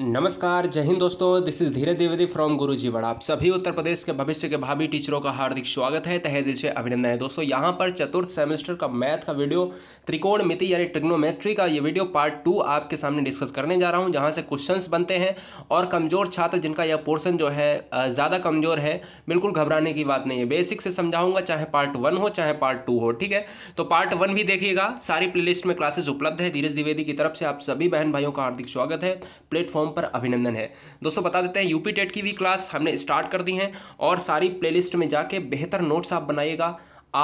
नमस्कार जय हिंद दोस्तों दिस इज धीरे द्विवेदी फ्रॉम गुरु जी आप सभी उत्तर प्रदेश के भविष्य के भावी टीचरों का हार्दिक स्वागत है तहे दिल से अभिनंदन है दोस्तों यहां पर चतुर्थ सेमेस्टर का मैथ का वीडियो त्रिकोण मिति यानी ट्रिग्नोमेट्री का ये वीडियो पार्ट टू आपके सामने डिस्कस करने जा रहा हूँ जहाँ से क्वेश्चन बनते हैं और कमजोर छात्र जिनका यह पोर्सन जो है ज़्यादा कमजोर है बिल्कुल घबराने की बात नहीं है बेसिक से समझाऊंगा चाहे पार्ट वन हो चाहे पार्ट टू हो ठीक है तो पार्ट वन भी देखिएगा सारी प्लेलिस्ट में क्लासेज उपलब्ध है धीरज द्विवेदी की तरफ से आप सभी बहन भाइयों का हार्दिक स्वागत है प्लेटफॉर्म फॉर्म पर अभिनंदन है दोस्तों बता देते हैं यूपी टेट की भी क्लास हमने स्टार्ट कर दी है और सारी प्लेलिस्ट में जाके बेहतर नोट्स आप बनाइएगा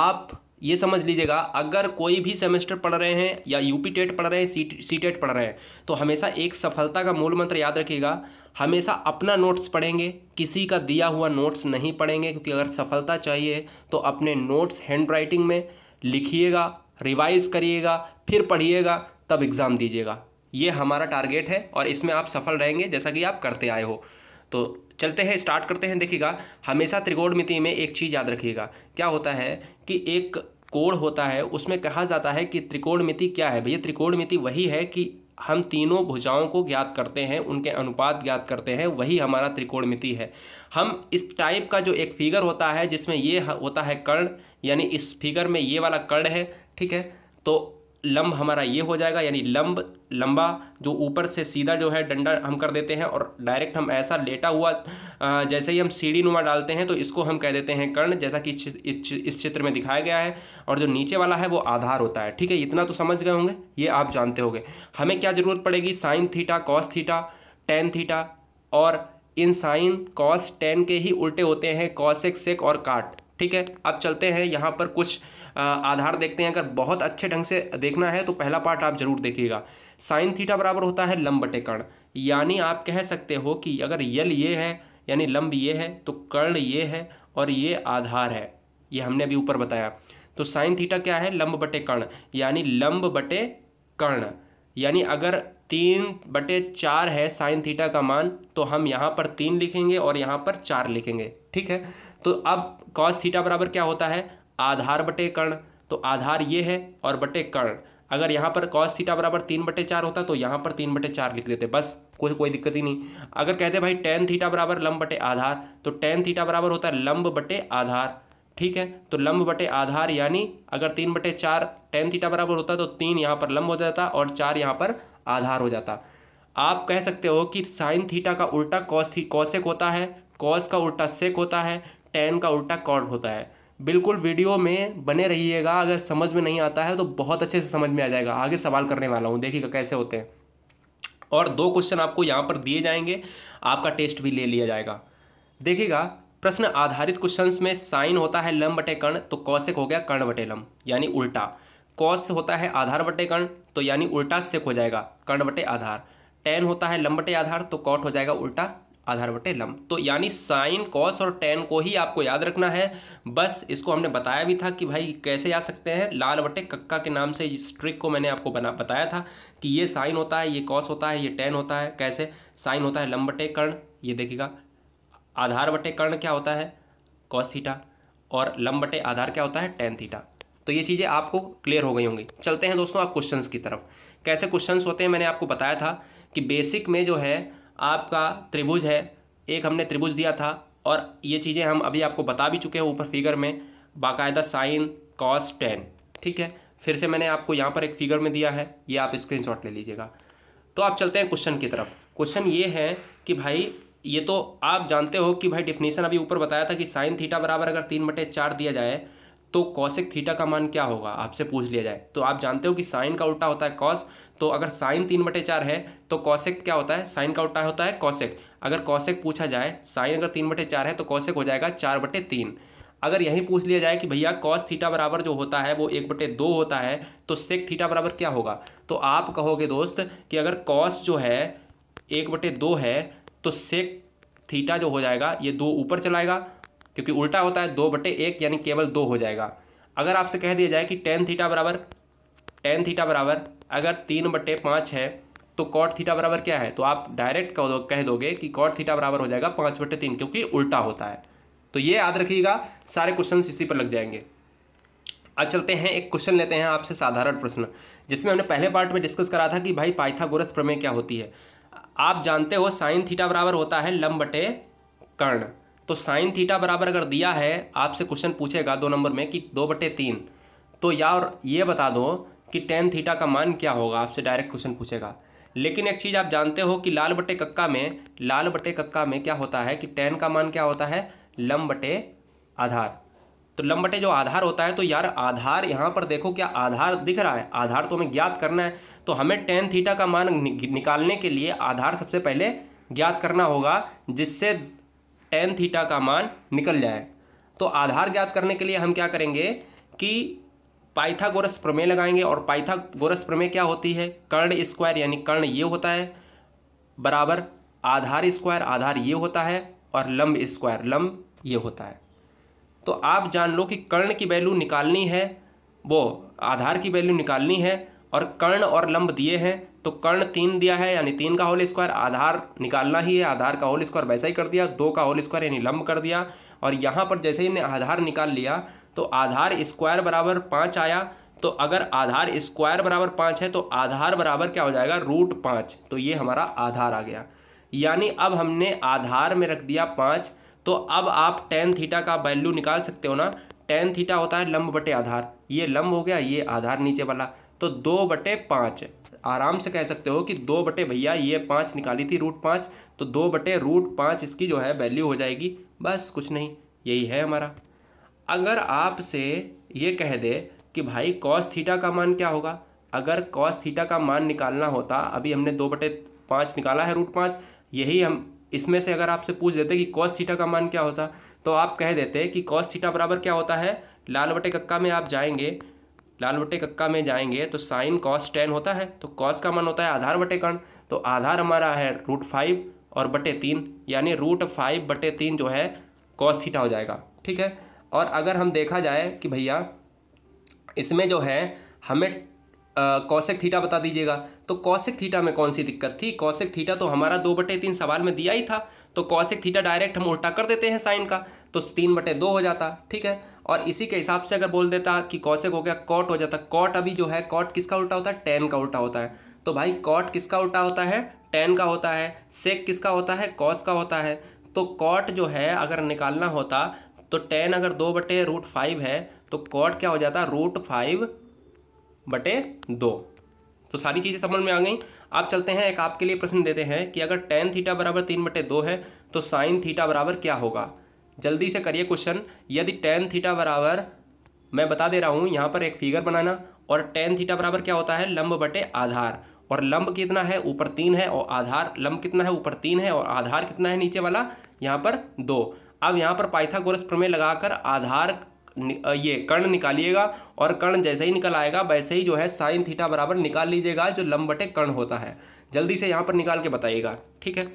आप ये समझ लीजिएगा अगर कोई भी सेमेस्टर पढ़ रहे हैं या यूपी टेट पढ़ रहे हैं सी सी टेट पढ़ रहे हैं तो हमेशा एक सफलता का मूल मंत्र याद रखिएगा हमेशा अपना नोट्स पढ़ेंगे किसी का दिया हुआ नोट्स नहीं पढ़ेंगे क्योंकि अगर सफलता चाहिए तो अपने नोट्स हैंड राइटिंग में लिखिएगा रिवाइज करिएगा फिर पढ़िएगा तब एग्ज़ाम दीजिएगा ये हमारा टारगेट है और इसमें आप सफल रहेंगे जैसा कि आप करते आए हो तो चलते हैं स्टार्ट करते हैं देखिएगा हमेशा त्रिकोणमिति में एक चीज़ याद रखिएगा क्या होता है कि एक कोण होता है उसमें कहा जाता है कि त्रिकोणमिति क्या है भैया त्रिकोणमिति वही है कि हम तीनों भुजाओं को ज्ञात करते हैं उनके अनुपात ज्ञात करते हैं वही हमारा त्रिकोणमिति है हम इस टाइप का जो एक फिगर होता है जिसमें ये होता है कर्ण यानी इस फिगर में ये वाला कर्ण है ठीक है तो लंब हमारा ये हो जाएगा यानी लंब लंबा जो ऊपर से सीधा जो है डंडा हम कर देते हैं और डायरेक्ट हम ऐसा लेटा हुआ जैसे ही हम सीढ़ी नुमा डालते हैं तो इसको हम कह देते हैं कर्ण जैसा कि इस चित्र में दिखाया गया है और जो नीचे वाला है वो आधार होता है ठीक है इतना तो समझ गए होंगे ये आप जानते होंगे हमें क्या ज़रूरत पड़ेगी sine theta cos theta tan theta और इन साइन कॉस टेन के ही उल्टे होते हैं कॉस एक और काट ठीक है अब चलते हैं यहाँ पर कुछ आधार देखते हैं अगर बहुत अच्छे ढंग से देखना है तो पहला पार्ट आप जरूर देखिएगा साइन थीटा बराबर होता है लंब बटे कर्ण यानी आप कह सकते हो कि अगर यल ये है यानी लंब ये है तो कर्ण ये है और ये आधार है ये हमने अभी ऊपर बताया तो साइन थीटा क्या है लंब बटे कर्ण यानी लंब बटे कर्ण यानी अगर तीन बटे चार है साइन थीटा का मान तो हम यहाँ पर तीन लिखेंगे और यहाँ पर चार लिखेंगे ठीक है तो अब कॉस थीटा बराबर क्या होता है आधार बटे कर्ण तो आधार ये है और बटे कर्ण अगर यहाँ पर कॉस थीटा बराबर तीन बटे चार होता तो यहाँ पर तीन बटे चार लिख देते बस कोई कोई दिक्कत ही नहीं अगर कहते भाई टेन थीटा बराबर लंब बटे आधार तो टेन थीटा बराबर होता है लंब बटे आधार ठीक है तो लंब बटे आधार यानी अगर तीन बटे चार टेन थीटा बराबर होता तो तीन यहाँ पर लंब हो जाता और चार यहाँ पर आधार हो जाता आप कह सकते हो कि साइन थीटा का उल्टा कॉस थी कौशिक होता है कॉस का उल्टा सेक होता है टेन का उल्टा कॉड होता है बिल्कुल वीडियो में बने रहिएगा अगर समझ में नहीं आता है तो बहुत अच्छे से समझ में आ जाएगा आगे सवाल करने वाला हूँ देखिएगा कैसे होते हैं और दो क्वेश्चन आपको यहाँ पर दिए जाएंगे आपका टेस्ट भी ले लिया जाएगा देखिएगा प्रश्न आधारित क्वेश्चंस में साइन होता है लम्ब बटे कर्ण तो कौशिक हो गया कर्ण बटे लम्ब यानी उल्टा कौश होता है आधार बटे कर्ण तो यानी उल्टा सेक हो जाएगा कर्ण बटे आधार टेन होता है लम्ब बटे आधार तो कॉट हो जाएगा उल्टा आधार बटे लंब तो यानी साइन कॉस और टेन को ही आपको याद रखना है बस इसको हमने बताया भी था कि भाई कैसे आ सकते हैं लाल बटे कक्का के नाम से इस ट्रिक को मैंने आपको बना बताया था कि ये साइन होता है ये कॉस होता है ये टेन होता है कैसे साइन होता है लम बटे कर्ण ये देखिएगा आधार बटे कर्ण क्या होता है कॉस थीटा और लम बटे आधार क्या होता है टेन थीटा तो ये चीज़ें आपको क्लियर हो गई होंगी चलते हैं दोस्तों आप क्वेश्चन की तरफ कैसे क्वेश्चन होते हैं मैंने आपको बताया था कि बेसिक में जो है आपका त्रिभुज है एक हमने त्रिभुज दिया था और ये चीज़ें हम अभी आपको बता भी चुके हैं ऊपर फिगर में बाकायदा साइन कॉस टेन ठीक है फिर से मैंने आपको यहाँ पर एक फिगर में दिया है ये आप स्क्रीन ले लीजिएगा तो आप चलते हैं क्वेश्चन की तरफ क्वेश्चन ये है कि भाई ये तो आप जानते हो कि भाई डिफिनेशन अभी ऊपर बताया था कि साइन थीटा बराबर अगर तीन बटे चार दिया जाए तो कॉसिक थीटा का मान क्या होगा आपसे पूछ लिया जाए तो आप जानते हो कि साइन का उल्टा होता है कॉस तो अगर साइन तीन बटे चार है तो कौशिक क्या होता है साइन का उल्टा होता है कौशिक अगर कौशिक पूछा जाए साइन अगर तीन बटे चार है तो कौशिक हो जाएगा चार बटे तीन अगर यही पूछ लिया जाए कि भैया कॉस थीटा बराबर जो होता है वो एक बटे दो होता है तो सेक थीटा बराबर क्या होगा तो आप कहोगे दोस्त कि अगर कॉस जो है एक बटे दो है तो सेक थीटा जो हो जाएगा ये दो ऊपर चलाएगा क्योंकि उल्टा होता है दो बटे एक यानी केवल दो हो जाएगा अगर आपसे कह दिया जाए कि टेन थीटा बराबर टेन थीटा बराबर अगर तीन बटे पाँच है तो कॉट थीटा बराबर क्या है तो आप डायरेक्ट कह दो कह दोगे कि कॉट थीटा बराबर हो जाएगा पाँच बटे तीन क्योंकि उल्टा होता है तो ये याद रखिएगा सारे क्वेश्चन इसी पर लग जाएंगे अब चलते हैं एक क्वेश्चन लेते हैं आपसे साधारण प्रश्न जिसमें हमने पहले पार्ट में डिस्कस करा था कि भाई पाइथागोरस प्रमेय क्या होती है आप जानते हो साइन थीटा बराबर होता है लम बटे कर्ण तो साइन थीटा बराबर अगर दिया है आपसे क्वेश्चन पूछेगा दो नंबर में कि दो बटे तीन तो यार ये बता दो कि टेन थीटा का मान क्या होगा आपसे डायरेक्ट क्वेश्चन पूछेगा लेकिन एक चीज़ आप जानते हो कि लाल बटे कक्का में लाल बटे कक्का में क्या होता है कि टेन का मान क्या होता है लम बटे आधार तो लम बटे जो आधार होता है तो यार आधार यहाँ पर देखो क्या आधार दिख रहा है आधार तो हमें ज्ञात करना है तो हमें टेन थीटा का मान निकालने के लिए आधार सबसे पहले ज्ञात करना होगा जिससे टेन थीटा का मान निकल जाए तो आधार ज्ञात करने के लिए हम क्या करेंगे कि पाइथागोरस प्रमेय लगाएंगे और पाइथागोरस प्रमेय क्या होती है कर्ण स्क्वायर यानी कर्ण ये होता है बराबर आधार स्क्वायर आधार ये होता है और लंब स्क्वायर लंब ये होता है तो आप जान लो कि कर्ण की वैल्यू निकालनी है वो आधार की वैल्यू निकालनी है और कर्ण और लंब दिए हैं तो कर्ण तीन दिया है यानी तीन का होल स्क्वायर आधार निकालना ही है आधार का होल स्क्वायर वैसा ही कर दिया दो का होल स्क्वायर यानी लंब कर दिया और यहाँ पर जैसे ही हमने आधार निकाल लिया तो आधार स्क्वायर बराबर पाँच आया तो अगर आधार स्क्वायर बराबर पाँच है तो आधार बराबर क्या हो जाएगा रूट पाँच तो ये हमारा आधार आ गया यानी अब हमने आधार में रख दिया पाँच तो अब आप टेन थीटा का वैल्यू निकाल सकते हो ना टेन थीटा होता है लंब बटे आधार ये लंब हो गया ये आधार नीचे वाला तो दो बटे पाँच आराम से कह सकते हो कि दो बटे भैया ये पाँच निकाली थी रूट पाँच तो दो बटे रूट पाँच इसकी जो है वैल्यू हो जाएगी बस कुछ नहीं यही है हमारा अगर आपसे ये कह दे कि भाई कॉस थीटा का मान क्या होगा अगर कॉस थीटा का मान निकालना होता अभी हमने दो बटे पाँच निकाला है रूट पाँच यही हम इसमें से अगर आपसे पूछ देते कि कॉस थीटा का मान क्या होता तो आप कह देते कि कॉस थीटा बराबर क्या होता है लाल बटे कक्का में आप जाएंगे लाल बटे कक्का में जाएंगे तो साइन कॉस टेन होता है तो कॉस का मान होता है आधार बटे कर्ण तो आधार हमारा है रूट फाइव और बटे तीन यानी रूट फाइव बटे तीन जो है कॉस थीटा हो जाएगा ठीक है और अगर हम देखा जाए कि भैया इसमें जो है हमें कौशिक थीटा बता दीजिएगा तो कौशिक थीटा में कौन सी दिक्कत थी कौशिक थीटा तो हमारा दो बटे तीन सवाल में दिया ही था तो कौशिक थीटा डायरेक्ट हम उल्टा कर देते हैं साइन का तो तीन बटे दो हो जाता ठीक है और इसी के हिसाब से अगर बोल देता कि कौशिक हो गया कॉट हो जाता कॉट अभी जो है कॉट किसका उल्टा होता है टेन का उल्टा होता है तो भाई कॉट किसका उल्टा होता है टेन का होता है सेक किसका होता है कॉस का होता है तो कॉट जो है अगर निकालना होता तो टेन अगर दो बटे रूट फाइव है तो कॉट क्या हो जाता है रूट फाइव बटे दो तो सारी चीज़ें समझ में आ गई आप चलते हैं एक आपके लिए प्रश्न देते हैं कि अगर टेन थीटा बराबर तीन बटे दो है तो साइन थीटा बराबर क्या होगा जल्दी से करिए क्वेश्चन यदि टेन थीटा बराबर मैं बता दे रहा हूँ यहाँ पर एक फिगर बनाना और टेन थीटा बराबर क्या होता है लंब बटे आधार और लंब कितना है ऊपर तीन है और आधार लंब कितना है ऊपर तीन है और आधार कितना है नीचे वाला यहाँ पर दो अब यहाँ पर पाइथागोरस प्रमेय लगाकर आधार ये कर्ण निकालिएगा और कर्ण जैसे ही निकल आएगा वैसे ही जो है साइन थीटा बराबर निकाल लीजिएगा जो लंबटे कर्ण होता है जल्दी से यहाँ पर निकाल के बताइएगा ठीक है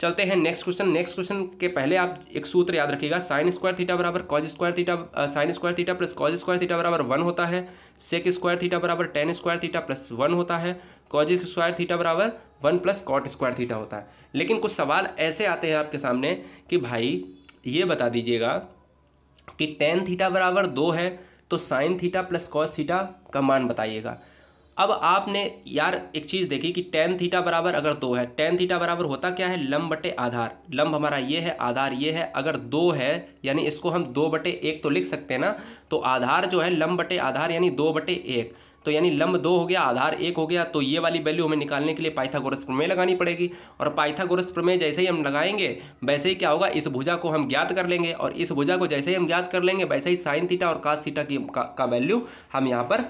चलते हैं नेक्स्ट क्वेश्चन नेक्स्ट क्वेश्चन के पहले आप एक सूत्र याद रखिएगा साइन स्क्वायर थीटा बराबर cos square theta sine square theta plus cos square theta बराबर वन होता है सेक स्क्वायर थीटा बराबर tan square theta plus one होता है कॉज स्क्वायर थीटा बराबर one plus cot square theta होता है लेकिन कुछ सवाल ऐसे आते हैं आपके सामने कि भाई ये बता दीजिएगा कि टेन थीटा बराबर दो है तो sine theta plus cos theta का मान बताइएगा अब आपने यार एक चीज़ देखी कि टेन थीटा बराबर अगर दो है टेन थीटा बराबर होता क्या है लंब बटे आधार लंब हमारा ये है आधार ये है अगर दो है यानी इसको हम दो बटे एक तो लिख सकते हैं ना तो आधार जो है लंब बटे आधार यानी दो बटे एक तो यानी लंब दो हो गया आधार एक हो गया तो ये वाली वैल्यू हमें निकालने के लिए पाइथागोरस प्रमेय लगानी पड़ेगी और पाइथागोरस प्रमेय जैसे ही हम लगाएंगे वैसे ही क्या होगा इस भुजा को हम ज्ञात कर लेंगे और इस भुजा को जैसे ही हम ज्ञात कर लेंगे वैसे ही साइन थीटा और कास थीटा की का, का वैल्यू हम यहाँ पर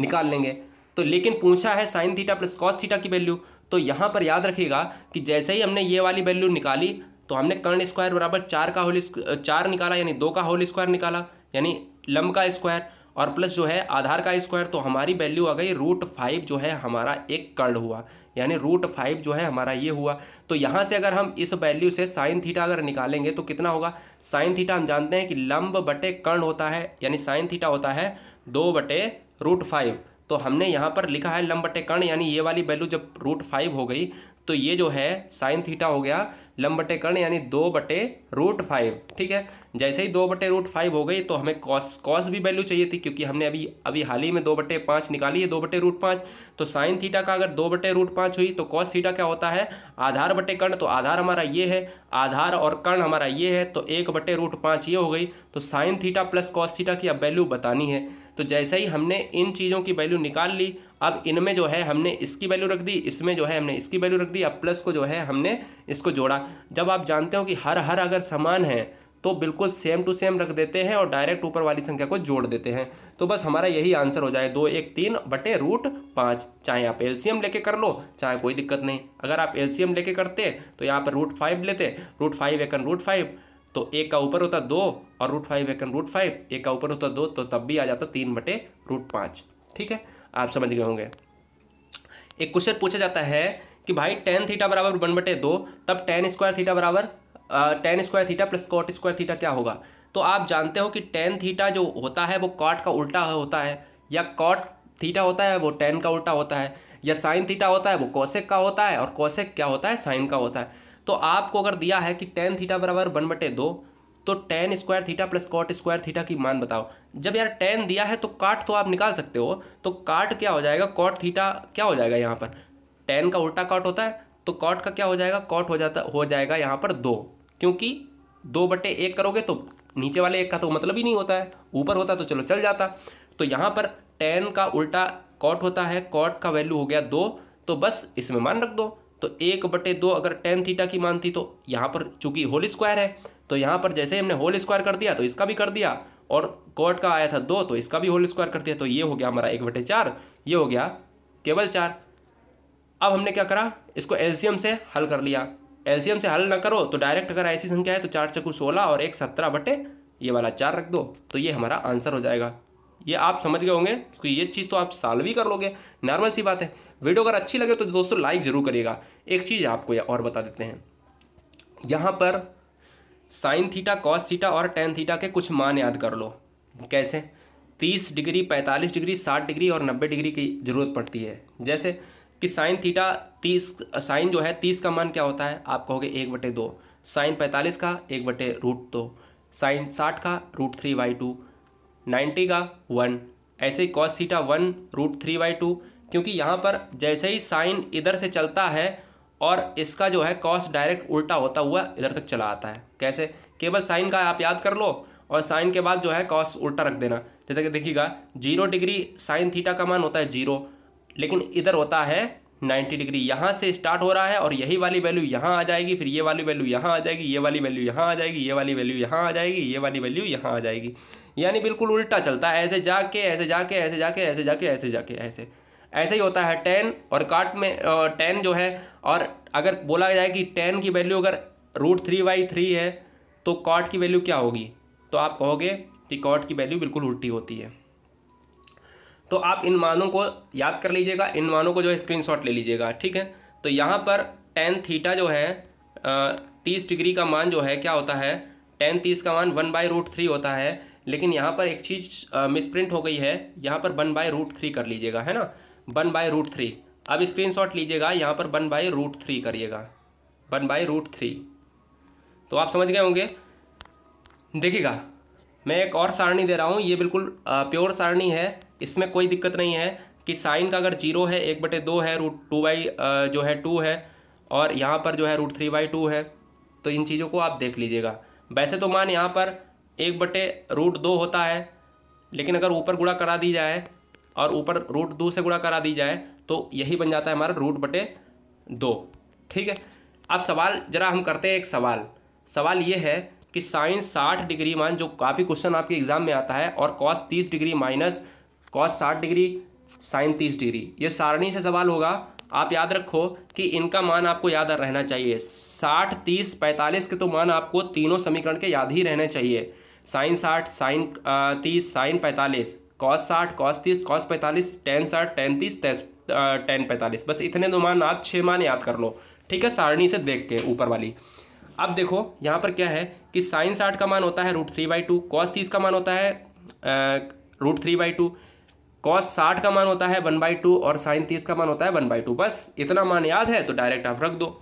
निकाल लेंगे तो लेकिन पूछा है sine theta plus cos theta की वैल्यू तो यहाँ पर याद रखिएगा कि जैसे ही हमने ये वाली वैल्यू निकाली तो हमने कर्ण स्क्वायर बराबर चार का होल चार निकाला यानी दो का होल स्क्वायर निकाला यानी लंब का स्क्वायर और प्लस जो है आधार का स्क्वायर तो हमारी वैल्यू आ गई रूट फाइव जो है हमारा एक कर्ण हुआ यानी रूट फाइव जो है हमारा ये हुआ तो यहाँ से अगर हम इस वैल्यू से साइन थीटा अगर निकालेंगे तो कितना होगा साइन थीटा हम जानते हैं कि लंब बटे कर्ण होता है यानी साइन थीटा होता है दो बटे रूट फाइव तो हमने यहाँ पर लिखा है लंब बटे कर्ण यानी ये वाली वैल्यू जब रूट फाइव हो गई तो ये जो है साइन थीटा हो गया लम बटे कर्ण यानी दो बटे रूट फाइव ठीक है जैसे ही दो बटे रूट फाइव हो गई तो हमें कॉस कॉस भी वैल्यू चाहिए थी क्योंकि हमने अभी अभी हाल ही में दो बटे पाँच निकाली है दो बटे रूट पाँच तो साइन थीटा का अगर दो बटे रूट पाँच हुई तो कॉस थीटा क्या होता है आधार बटे कर्ण तो आधार हमारा ये है आधार और कर्ण हमारा ये है तो एक बटे रूट पाँच ये हो गई तो sine theta plus cos theta की अब वैल्यू बतानी है तो जैसे ही हमने इन चीज़ों की वैल्यू निकाल ली अब इनमें जो है हमने इसकी वैल्यू रख दी इसमें जो है हमने इसकी वैल्यू रख दी अब प्लस को जो है हमने इसको जोड़ा जब आप जानते हो कि हर हर अगर समान है तो बिल्कुल सेम टू सेम रख देते हैं और डायरेक्ट ऊपर वाली संख्या को जोड़ देते हैं तो बस हमारा यही आंसर हो जाए दो एक तीन बटे रूट पाँच चाहे आप एलसीएम लेके कर लो चाहे कोई दिक्कत नहीं अगर आप एलसीएम लेके करते तो यहाँ पर रूट फाइव लेते रूट फाइव एक रूट फाइव तो एक का ऊपर होता दो और रूट फाइव एक रूट फाइव एक का ऊपर होता दो तो तब भी आ जाता तीन बटे रूट पाँच ठीक है आप समझ गए होंगे एक क्वेश्चन पूछा जाता है कि भाई टेन थीटा बराबर वन बटे दो तब टेन स्क्वायर थीटा बराबर tan square theta plus cot square theta क्या होगा तो आप जानते हो कि टेन थीटा जो होता है वो कॉट का उल्टा होता है या कॉट थीटा होता है वो टेन का उल्टा होता है या साइन थीटा होता है वो कौशिक का होता है और कौशिक क्या होता है साइन का होता है तो आपको अगर दिया है कि टेन थीटा बराबर वन बटे दो तो tan square theta plus cot square theta की मान बताओ जब यार टेन दिया है तो काट तो आप निकाल सकते हो तो काट क्या हो जाएगा कॉट थीटा क्या हो जाएगा यहाँ पर टेन का उल्टा काट होता है तो कॉट का क्या हो जाएगा कॉट हो जाता हो जाएगा यहाँ पर दो क्योंकि दो बटे एक करोगे तो नीचे वाले एक का तो मतलब ही नहीं होता है ऊपर होता तो चलो चल जाता तो यहाँ पर टेन का उल्टा कॉट होता है कॉट का वैल्यू हो गया दो तो बस इसमें मान रख दो तो एक बटे दो अगर टेन थीटा की मान थी तो यहाँ पर चूंकि होल स्क्वायर है तो यहाँ पर जैसे हमने होल स्क्वायर कर दिया तो इसका भी कर दिया और कोट का आया था दो तो इसका भी होल स्क्वायर कर दिया तो ये हो गया हमारा एक बटे चार ये हो गया केवल चार अब हमने क्या करा इसको एल्सियम से हल कर लिया एल्सियम से हल ना करो तो डायरेक्ट अगर ऐसी संख्या है तो चार चकू सोलह और एक सत्रह बटे ये वाला चार रख दो तो ये हमारा आंसर हो जाएगा ये आप समझ गए होंगे क्योंकि ये चीज़ तो आप साल्व ही कर लोगे नॉर्मल सी बात है वीडियो अगर अच्छी लगे तो दोस्तों लाइक ज़रूर करिएगा एक चीज़ आपको और बता देते हैं यहाँ पर साइन थीटा कॉस थीटा और टेन थीटा के कुछ मान याद कर लो कैसे तीस डिग्री पैंतालीस डिग्री साठ डिग्री और नब्बे डिग्री की ज़रूरत पड़ती है जैसे कि साइन थीटा तीस साइन जो है तीस का मान क्या होता है आप कहोगे एक बटे दो साइन पैंतालीस का एक बटे रूट दो साइन साठ का root three by two ninety का वन ऐसे ही cos theta one root three by two क्योंकि यहाँ पर जैसे ही साइन इधर से चलता है और इसका जो है कॉस्ट डायरेक्ट उल्टा होता हुआ इधर तक चला आता है कैसे केवल साइन का आप याद कर लो और साइन के बाद जो है कॉस्ट उल्टा रख देना जैसे कि देखिएगा जीरो डिग्री साइन थीटा का मान होता है जीरो लेकिन इधर होता है 90 डिग्री यहाँ से स्टार्ट हो रहा है और यही वाली वैल्यू यहाँ आ जाएगी फिर ये वाली वैल्यू यहाँ आ जाएगी ये वाली वैल्यू यहाँ आ जाएगी ये वाली वैल्यू यहाँ आ जाएगी ये वाली वैल्यू यहाँ आ जाएगी यानी बिल्कुल उल्टा चलता है ऐसे जाके ऐसे जाके ऐसे जाके ऐसे जाके ऐसे जाके ऐसे ऐसे ही होता है टेन और काट में टेन जो है और अगर बोला जाए कि टेन की वैल्यू अगर रूट थ्री बाई थ्री है तो कॉट की वैल्यू क्या होगी तो आप कहोगे कि कॉट की वैल्यू बिल्कुल उल्टी होती है तो आप इन मानों को याद कर लीजिएगा इन मानों को जो है स्क्रीन ले लीजिएगा ठीक है तो यहाँ पर टेन थीटा जो है तीस डिग्री का मान जो है क्या होता है टेन तीस का मान वन बाई रूट थ्री होता है लेकिन यहाँ पर एक चीज़ मिसप्रिंट हो गई है यहाँ पर वन बाई रूट थ्री कर लीजिएगा है ना वन बाय रूट थ्री अब स्क्रीन शॉट लीजिएगा यहाँ पर वन बाई रूट थ्री करिएगा वन बाई रूट थ्री तो आप समझ गए होंगे देखिएगा मैं एक और सारणी दे रहा हूँ ये बिल्कुल प्योर सारणी है इसमें कोई दिक्कत नहीं है कि साइन का अगर जीरो है एक बटे दो है रूट टू बाई जो है टू है और यहाँ पर जो है रूट थ्री बाई टू है तो इन चीज़ों को आप देख लीजिएगा वैसे तो मान यहाँ पर एक बटे रूट दो होता है लेकिन अगर ऊपर गुड़ा करा दी जाए और ऊपर रूट दो से गुणा करा दी जाए तो यही बन जाता है हमारा रूट बटे दो ठीक है अब सवाल जरा हम करते हैं एक सवाल सवाल ये है कि साइंस साठ डिग्री मान जो काफ़ी क्वेश्चन आपके एग्जाम में आता है और कॉस तीस डिग्री माइनस कॉस साठ डिग्री साइन तीस डिग्री ये सारणी से सवाल होगा आप याद रखो कि इनका मान आपको याद रहना चाहिए साठ तीस पैंतालीस के तो मान आपको तीनों समीकरण के याद ही रहने चाहिए साइन साठ साइन तीस साइन पैंतालीस कॉस साठ कॉस तीस कॉस पैंतालीस टेन साठ टेन तीस टेन पैंतालीस बस इतने दो मान आप छः मान याद कर लो ठीक है सारणी से देख के ऊपर वाली अब देखो यहाँ पर क्या है कि साइन साठ का मान होता है root three by two cos तीस का मान होता है root three by two cos साठ का मान होता है वन बाई टू और साइन तीस का मान होता है वन बाई टू बस इतना मान याद है तो डायरेक्ट आप रख दो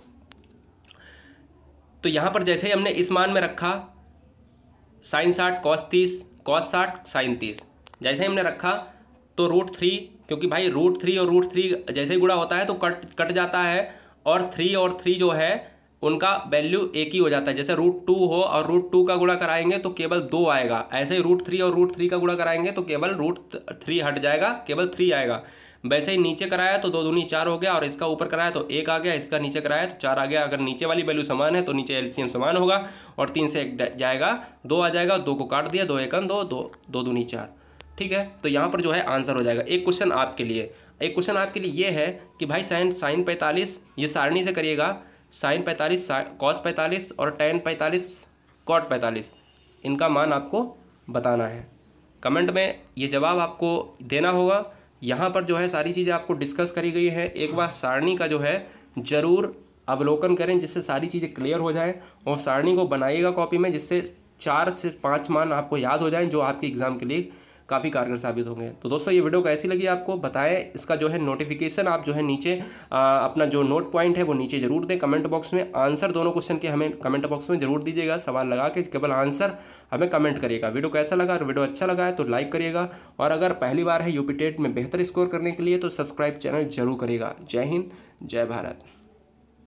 तो यहाँ पर जैसे ही हमने इस मान में रखा साइन साठ कॉस तीस कॉस साठ साइन तीस जैसे ही हमने रखा तो रूट थ्री क्योंकि भाई रूट थ्री और रूट थ्री जैसे ही गुड़ा होता है तो कट कट जाता है और थ्री और थ्री जो है उनका वैल्यू एक ही हो जाता है जैसे रूट टू हो और रूट टू का गुड़ा कराएंगे तो केवल दो आएगा ऐसे ही रूट थ्री और रूट थ्री का गुड़ा कराएंगे तो केवल रूट थ्री हट जाएगा केवल थ्री आएगा वैसे ही नीचे कराया तो दो दूनी चार हो गया और इसका ऊपर कराया तो एक आ गया इसका नीचे कराया तो चार आ गया अगर नीचे वाली वैल्यू समान है तो नीचे एलसीएम समान होगा और तीन से एक जाएगा दो आ जाएगा दो को काट दिया दो एकन दो दो दूनी चार ठीक है तो यहाँ पर जो है आंसर हो जाएगा एक क्वेश्चन आपके लिए एक क्वेश्चन आपके लिए ये है कि भाई साइन साइन पैंतालीस ये सारणी से करिएगा साइन पैंतालीस कॉस पैंतालीस और टेन पैंतालीस कॉट पैंतालीस इनका मान आपको बताना है कमेंट में ये जवाब आपको देना होगा यहाँ पर जो है सारी चीज़ें आपको डिस्कस करी गई हैं एक बार सारणी का जो है ज़रूर अवलोकन करें जिससे सारी चीज़ें क्लियर हो जाएँ और सारणी को बनाइएगा कॉपी में जिससे चार से पाँच मान आपको याद हो जाएँ जो आपके एग्ज़ाम के लिए काफ़ी कारगर साबित होंगे तो दोस्तों ये वीडियो कैसी लगी आपको बताएं इसका जो है नोटिफिकेशन आप जो है नीचे आ, अपना जो नोट पॉइंट है वो नीचे जरूर दें कमेंट बॉक्स में आंसर दोनों क्वेश्चन के हमें कमेंट बॉक्स में जरूर दीजिएगा सवाल लगा के केवल आंसर हमें कमेंट करिएगा वीडियो कैसा लगा और वीडियो अच्छा लगा है तो लाइक करिएगा और अगर पहली बार है यूपी टेट में बेहतर स्कोर करने के लिए तो सब्सक्राइब चैनल जरूर करिएगा जय हिंद जय भारत